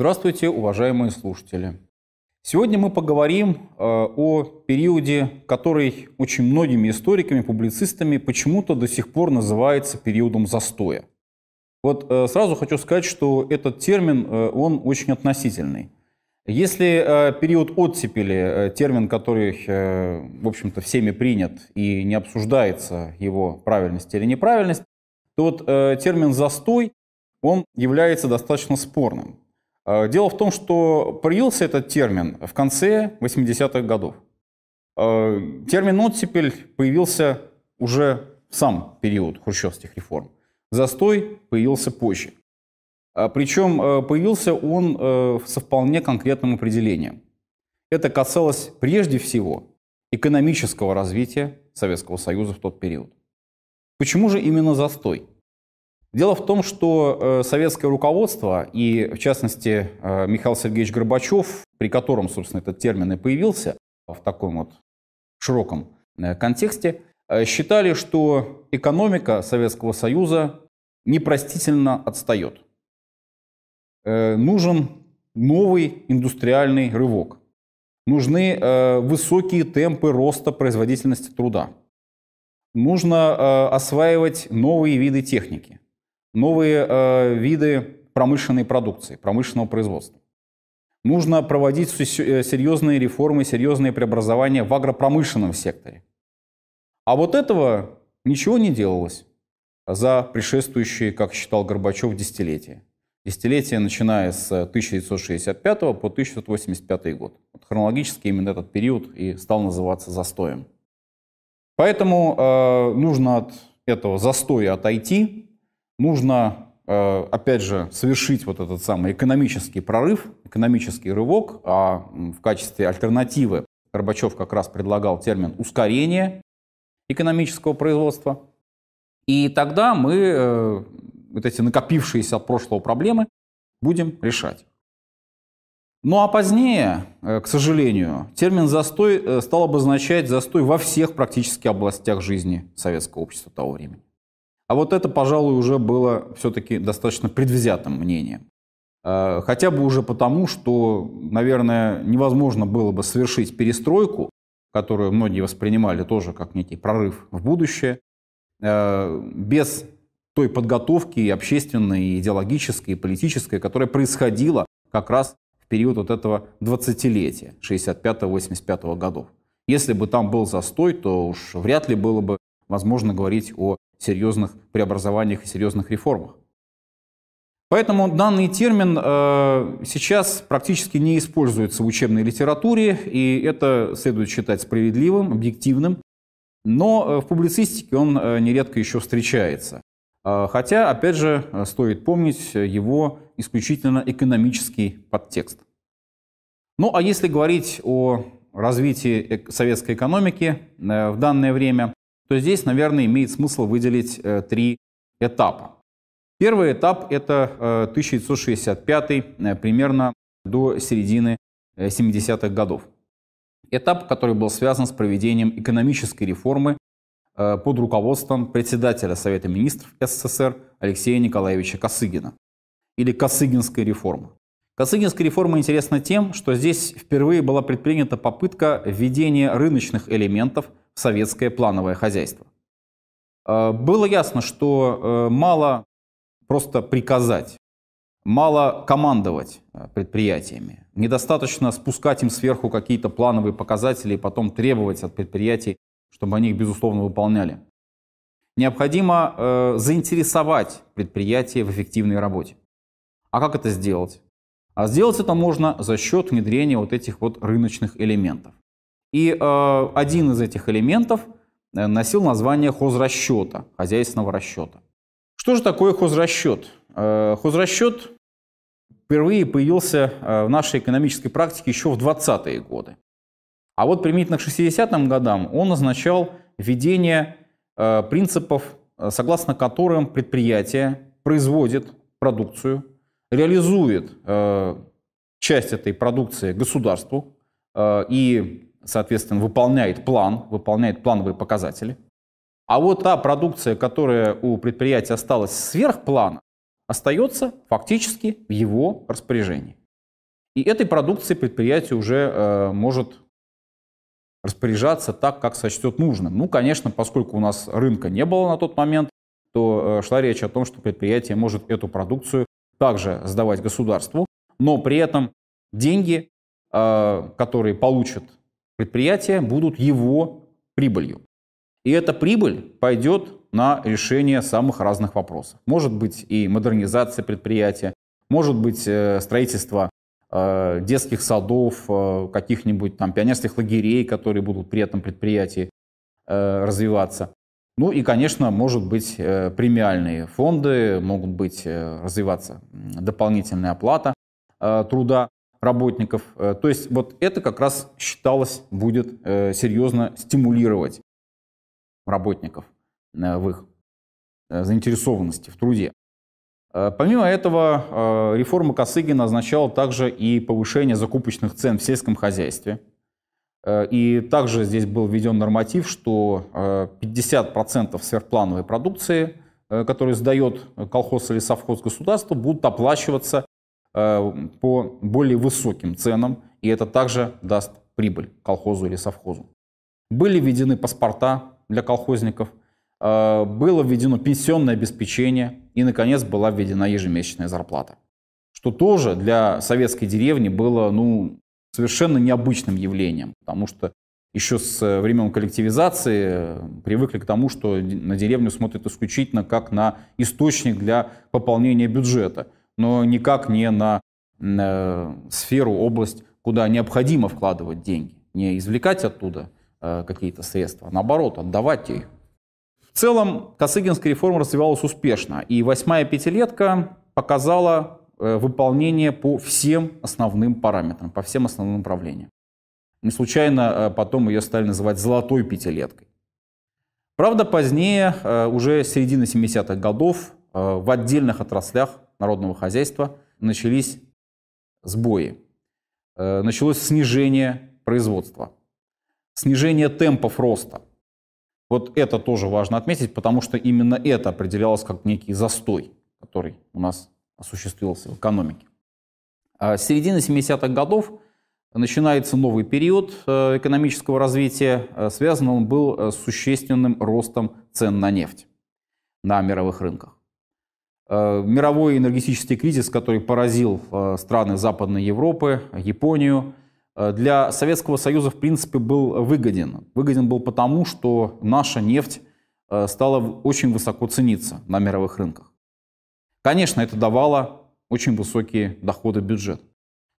Здравствуйте, уважаемые слушатели. Сегодня мы поговорим э, о периоде, который очень многими историками, публицистами почему-то до сих пор называется периодом застоя. Вот э, сразу хочу сказать, что этот термин, э, он очень относительный. Если период оттепели, термин, который, в общем-то, всеми принят и не обсуждается его правильность или неправильность, то вот термин «застой», он является достаточно спорным. Э, дело в том, что появился этот термин в конце 80-х годов. Э, термин «оттепель» появился уже в сам период хрущевских реформ. Застой появился позже. А причем э, появился он со вполне конкретным определением. Это касалось прежде всего экономического развития Советского Союза в тот период. Почему же именно застой? Дело в том, что э, советское руководство, и в частности э, Михаил Сергеевич Горбачев, при котором, собственно, этот термин и появился в таком вот широком э, контексте, считали, что экономика Советского Союза непростительно отстает. Нужен новый индустриальный рывок. Нужны высокие темпы роста производительности труда. Нужно осваивать новые виды техники новые э, виды промышленной продукции, промышленного производства. Нужно проводить э, серьезные реформы, серьезные преобразования в агропромышленном секторе. А вот этого ничего не делалось за предшествующие, как считал Горбачев, десятилетия. Десятилетия, начиная с 1965 э, по 1985 год. Вот хронологически именно этот период и стал называться застоем. Поэтому э, нужно от этого застоя отойти, нужно, э, опять же, совершить вот этот самый экономический прорыв, экономический рывок, а в качестве альтернативы Горбачев как раз предлагал термин «ускорение экономического производства». И тогда мы э, вот эти накопившиеся от прошлого проблемы будем решать. Ну а позднее, э, к сожалению, термин «застой» стал обозначать застой во всех практически областях жизни советского общества того времени. А вот это, пожалуй, уже было все-таки достаточно предвзятым мнением. Э, хотя бы уже потому, что, наверное, невозможно было бы совершить перестройку, которую многие воспринимали тоже как некий прорыв в будущее, э, без той подготовки и общественной, и идеологической, и политической, которая происходила как раз в период вот этого 20-летия, 65-85 годов. Если бы там был застой, то уж вряд ли было бы возможно говорить о серьезных преобразованиях и серьезных реформах. Поэтому данный термин э, сейчас практически не используется в учебной литературе, и это следует считать справедливым, объективным. Но э, в публицистике он э, нередко еще встречается. Э, хотя, опять же, стоит помнить его исключительно экономический подтекст. Ну а если говорить о развитии советской экономики в данное время, то здесь, наверное, имеет смысл выделить э, три этапа. Первый этап — это 1965, э, э, примерно до середины 70-х годов. Этап, который был связан с проведением экономической реформы под руководством председателя Совета министров СССР Алексея Николаевича Косыгина, или Косыгинская реформа. Косыгинская реформа интересна тем, что здесь впервые была предпринята попытка введения рыночных элементов советское плановое хозяйство. А, было ясно, что э, мало просто приказать, мало командовать э, предприятиями, недостаточно спускать им сверху какие-то плановые показатели и потом требовать от предприятий, чтобы они их, безусловно, выполняли. Необходимо э, заинтересовать предприятия в эффективной работе. А как это сделать? А сделать это можно за счет внедрения вот этих вот рыночных элементов. И э, один из этих элементов э, носил название хозрасчета, хозяйственного расчета. Что же такое хозрасчет? Э, хозрасчет впервые появился э, в нашей экономической практике еще в 20-е годы. А вот применительно к 60-м годам он означал введение э, принципов, согласно которым предприятие производит продукцию, реализует часть этой продукции государству и соответственно, выполняет план, выполняет плановые показатели. А вот та продукция, которая у предприятия осталась сверх плана, остается фактически в его распоряжении. И этой продукцией предприятие уже э, может распоряжаться так, как сочтет нужным. Ну, конечно, поскольку у нас рынка не было на тот момент, то э, шла речь о том, что предприятие может эту продукцию также сдавать государству, но при этом деньги, э, которые получит предприятия будут его прибылью. И эта прибыль пойдет на решение самых разных вопросов. Может быть и модернизация предприятия, может быть э, строительство э, детских садов, э, каких-нибудь там пионерских лагерей, которые будут при этом предприятии развиваться. Ну и, конечно, может быть премиальные фонды, могут быть развиваться дополнительная оплата труда работников. Э, то есть вот это как раз считалось будет э, серьезно стимулировать работников э, в их заинтересованности в труде. Помимо этого, реформа Косыгина означала также и повышение закупочных цен в сельском хозяйстве. И также здесь был введен норматив, что 50% сверхплановой продукции, которую сдает колхоз или совхоз государства, будут оплачиваться Э, по более высоким ценам, и это также даст прибыль колхозу или совхозу. Были введены паспорта для колхозников, э, было введено пенсионное обеспечение и, наконец, была введена ежемесячная зарплата. Что тоже для советской деревни было ну, совершенно необычным явлением, потому что еще с времен коллективизации э, привыкли к тому, что на деревню смотрят исключительно как на источник для пополнения бюджета – но никак не на э, сферу, область, куда необходимо вкладывать деньги. Не извлекать оттуда э, какие-то средства, а наоборот, отдавать их. В целом, Косыгинская реформа развивалась успешно, и восьмая пятилетка показала э, выполнение по всем основным параметрам, по всем основным направлениям. Не случайно потом ее стали называть «золотой пятилеткой». Правда, позднее, уже с середины 70-х годов, в отдельных отраслях народного хозяйства начались сбои. Э, началось снижение производства, снижение темпов роста. Вот это тоже важно отметить, потому что именно это определялось как некий застой, который у нас осуществился в экономике. А с середины 70-х годов начинается новый период э, экономического развития. Э, Связан он был с существенным ростом цен на нефть на мировых рынках. Э, мировой энергетический кризис, который поразил э, страны Западной Европы, Японию, э, для Советского Союза, в принципе, был выгоден. Выгоден был потому, что наша нефть стала очень высоко цениться на мировых рынках. Конечно, это давало очень высокие доходы в бюджет.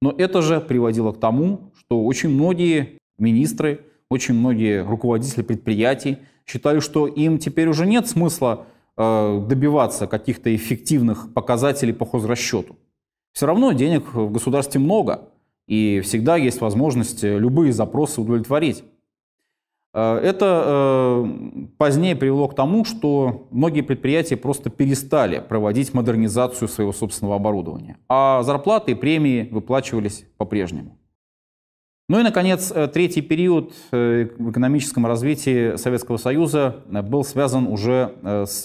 Но это же приводило к тому, что очень многие министры, очень многие руководители предприятий считали, что им теперь уже нет смысла Э, добиваться каких-то эффективных показателей по хозрасчету. Все равно денег в государстве много, и всегда есть возможность э, любые запросы удовлетворить. Э, это позднее привело к тому, что многие предприятия просто перестали проводить модернизацию своего собственного оборудования, а зарплаты и премии выплачивались по-прежнему. Ну и, наконец, э, третий период э, в экономическом развитии Советского Союза э, был связан уже с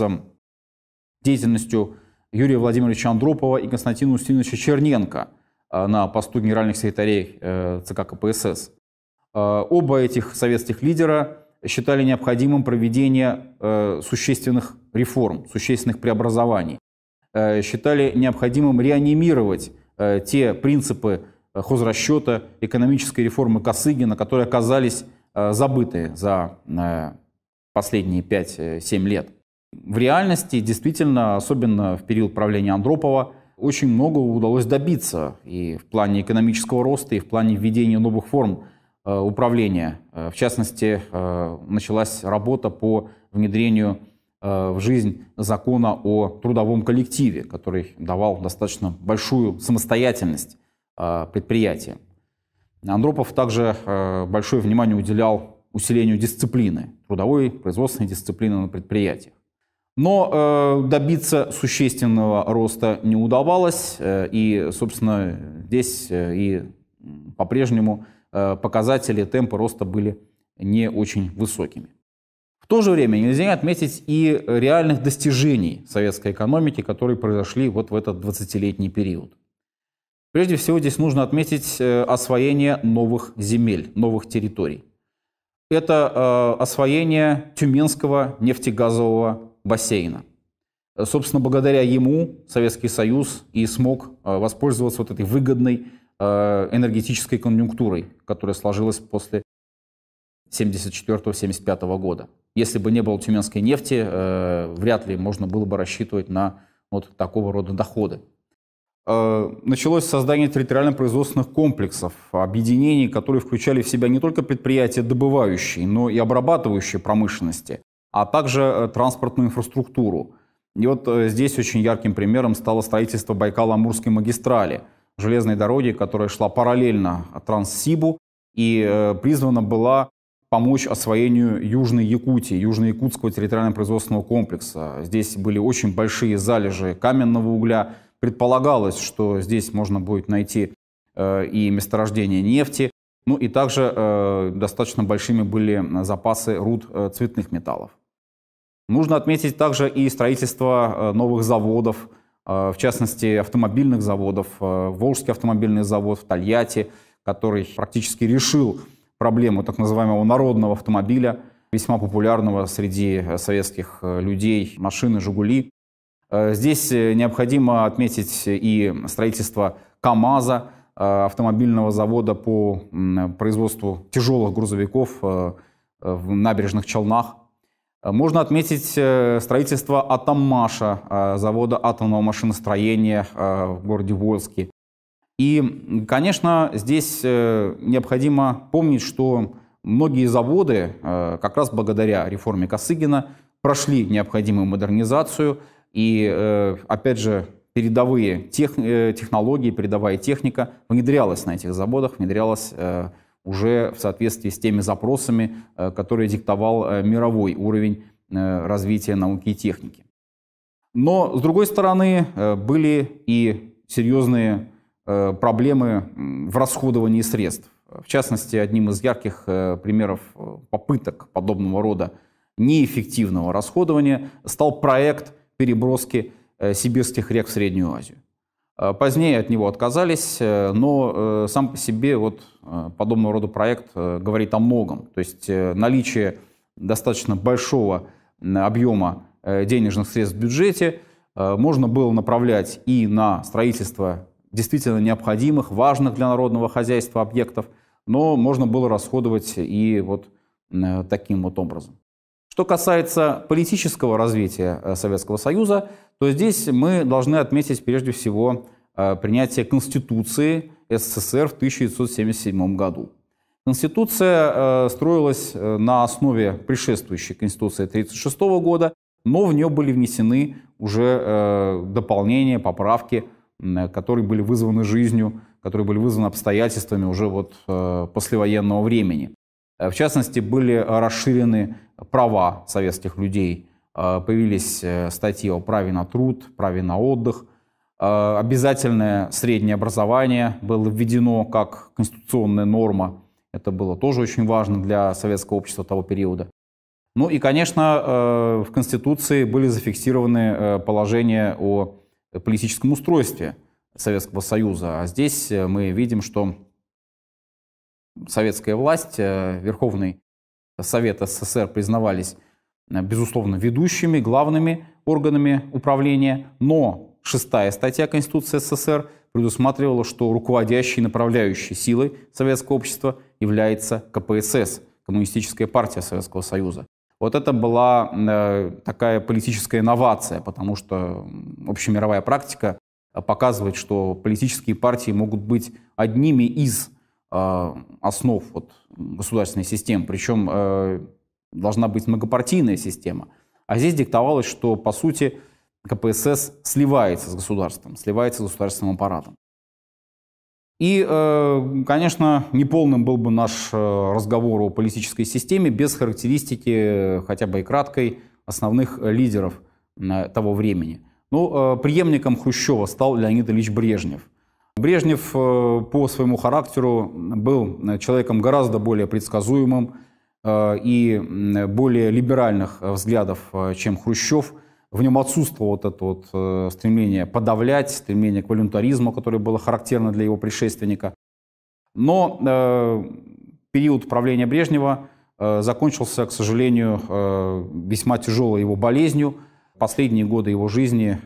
деятельностью Юрия Владимировича Андропова и Константина Устиновича Черненко на посту генеральных секретарей ЦК КПСС. Оба этих советских лидера считали необходимым проведение существенных реформ, существенных преобразований. Считали необходимым реанимировать те принципы Э, хозрасчета, экономической реформы Косыгина, которые оказались э, забыты за э, последние 5-7 лет. В реальности действительно, особенно в период правления Андропова, очень много удалось добиться и в плане экономического роста, и в плане введения новых форм управления. В частности, началась работа по внедрению в жизнь закона о трудовом коллективе, который давал достаточно большую самостоятельность а, предприятия. Андропов также а, большое внимание уделял усилению дисциплины, трудовой, производственной дисциплины на предприятиях. Но а, добиться существенного роста не удавалось, и, собственно, здесь и по-прежнему показатели темпы роста были не очень высокими. В то же время нельзя отметить и реальных достижений советской экономики, которые произошли вот в этот 20-летний период. Прежде всего, здесь нужно отметить э, освоение новых земель, новых территорий. Это э, освоение Тюменского нефтегазового бассейна. Э, собственно, благодаря ему Советский Союз и смог воспользоваться вот этой выгодной энергетической конъюнктурой, которая сложилась после 1974-1975 года. Если бы не было тюменской нефти, вряд ли можно было бы рассчитывать на вот такого рода доходы. Э, началось создание территориально-производственных комплексов, объединений, которые включали в себя не только предприятия добывающие, но и обрабатывающие промышленности, а также э, транспортную инфраструктуру. И вот э, здесь очень ярким примером стало строительство Байкал-Амурской магистрали, железной дороги, которая шла параллельно Транссибу и призвана была помочь освоению Южной Якутии, Южно-Якутского территориально-производственного комплекса. Здесь были очень большие залежи каменного угля, Предполагалось, что здесь можно будет найти э, и месторождение нефти, ну и также э, достаточно большими были запасы руд э, цветных металлов. Нужно отметить также и строительство новых заводов, в частности, автомобильных заводов. Волжский автомобильный завод в Тольятти, который практически решил проблему так называемого народного автомобиля, весьма популярного среди советских людей машины «Жигули». Э, здесь э, необходимо отметить и строительство КАМАЗа, э, автомобильного завода по производству тяжелых грузовиков в набережных Челнах. Можно отметить строительство Атоммаша завода атомного машиностроения в городе Вольске. И, конечно, здесь необходимо помнить, что многие заводы как раз благодаря реформе Косыгина прошли необходимую модернизацию – и, э, опять же, передовые тех, э, технологии, передовая техника внедрялась на этих заводах, внедрялась э, уже в соответствии с теми запросами, которые диктовал мировой уровень развития науки и техники. Но, с другой стороны, были и серьезные проблемы в расходовании средств. В частности, одним из ярких примеров попыток подобного рода неэффективного расходования стал проект переброски э, сибирских рек в Среднюю Азию. Э, позднее от него отказались, э, но сам по себе вот подобного рода проект говорит о многом. То есть наличие достаточно большого объема денежных средств в бюджете можно было направлять и на строительство действительно необходимых, важных для народного хозяйства объектов, но можно было расходовать и вот таким вот образом. Что касается политического развития э, Советского Союза, то здесь мы должны отметить прежде всего э, принятие Конституции СССР в 1977 году. Конституция э, строилась на основе предшествующей Конституции 1936 года, но в нее были внесены уже дополнения, поправки, которые были вызваны жизнью, которые были вызваны обстоятельствами уже вот послевоенного времени. Э, в частности, были расширены права советских людей, э, появились э, статьи о праве на труд, праве на отдых, обязательное среднее образование было введено как конституционная норма. Это было тоже очень важно для советского общества того периода. Ну и, конечно, в Конституции были зафиксированы положения о политическом устройстве Советского Союза. А здесь мы видим, что советская власть, э, Верховный Совет СССР признавались, э, безусловно, ведущими, главными органами управления, но шестая статья Конституции СССР предусматривала, что руководящей и направляющей силой советского общества является КПСС, Коммунистическая партия Советского Союза. Вот это была э, такая политическая инновация, потому что общемировая практика э, показывает, что политические партии могут быть одними из а, основ вот, государственной системы, причем э, должна быть многопартийная система. А здесь диктовалось, что, по сути, КПСС сливается с государством, сливается с государственным аппаратом. И, э, конечно, неполным был бы наш э, разговор о политической системе без характеристики, хотя бы и краткой, основных лидеров того времени. Ну, преемником Хрущева стал Леонид Ильич Брежнев. Брежнев э, по своему характеру был человеком гораздо более предсказуемым э, и более либеральных взглядов, э, чем Хрущев. В нем отсутствовало вот это вот стремление подавлять, стремление к волюнтаризму, которое было характерно для его предшественника. Но период правления Брежнева закончился, к сожалению, весьма тяжелой его болезнью. Последние годы его жизни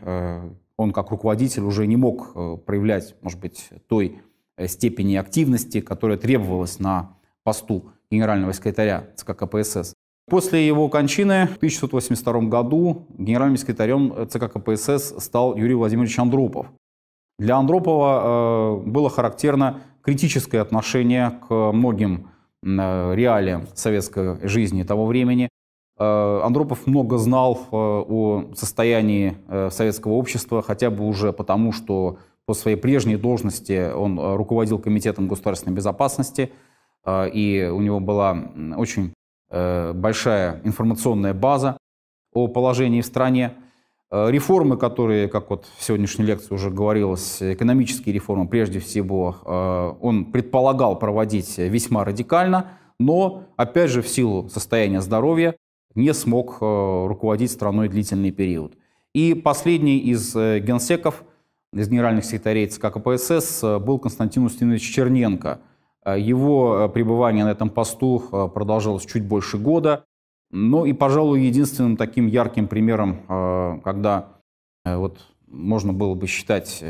он как руководитель уже не мог э, проявлять, может быть, той э, степени активности, которая требовалась на посту генерального секретаря ЦК КПСС. После его кончины в 1982 году генеральным секретарем э, ЦК КПСС стал Юрий Владимирович Андропов. Для Андропова было характерно критическое отношение к многим реалиям советской жизни того времени. Э, Андропов много знал э, о состоянии э, советского общества, хотя бы уже потому, что по своей прежней должности он руководил Комитетом государственной безопасности, и у него была очень большая информационная база о положении в стране. Реформы, которые, как вот в сегодняшней лекции уже говорилось, экономические реформы, прежде всего, он предполагал проводить весьма радикально, но, опять же, в силу состояния здоровья не смог э, руководить страной длительный период. И последний из э, генсеков, из генеральных секретарей ЦК КПСС э, был Константин Устинович Черненко. Его пребывание на этом посту продолжалось чуть больше года. Ну и, пожалуй, единственным таким ярким примером, когда вот можно было бы считать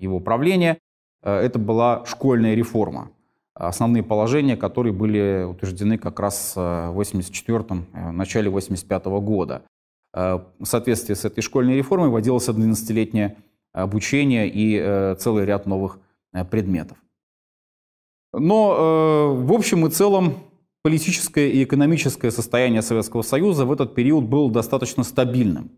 его правление, это была школьная реформа основные положения, которые были утверждены как раз э, в 84-м, э, начале 85 -го года. Э, в соответствии с этой школьной реформой вводилось 11-летнее обучение и целый ряд новых предметов. Но в общем и целом политическое и экономическое состояние Советского Союза в этот период было достаточно стабильным.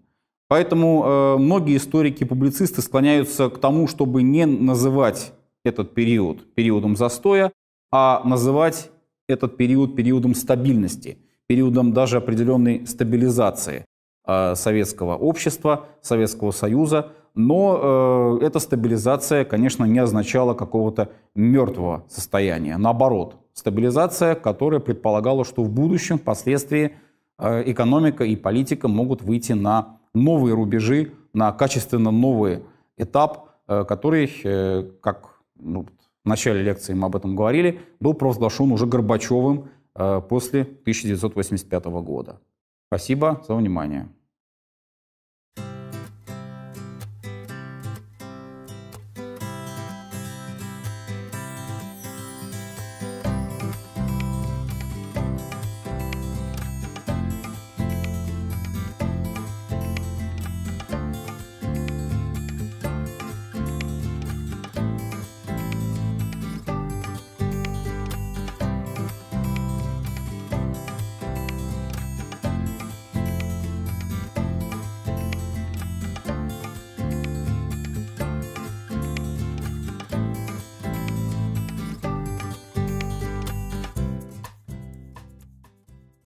Поэтому многие историки и публицисты склоняются к тому, чтобы не называть этот период периодом застоя, а называть этот период периодом стабильности, периодом даже определенной стабилизации э, советского общества, Советского Союза, но э, эта стабилизация, конечно, не означала какого-то мертвого состояния. Наоборот, стабилизация, которая предполагала, что в будущем, впоследствии, э, экономика и политика могут выйти на новые рубежи, на качественно новый этап, э, который, э, как ну, в начале лекции мы об этом говорили, был провозглашен уже Горбачевым э, после 1985 года. Спасибо за внимание.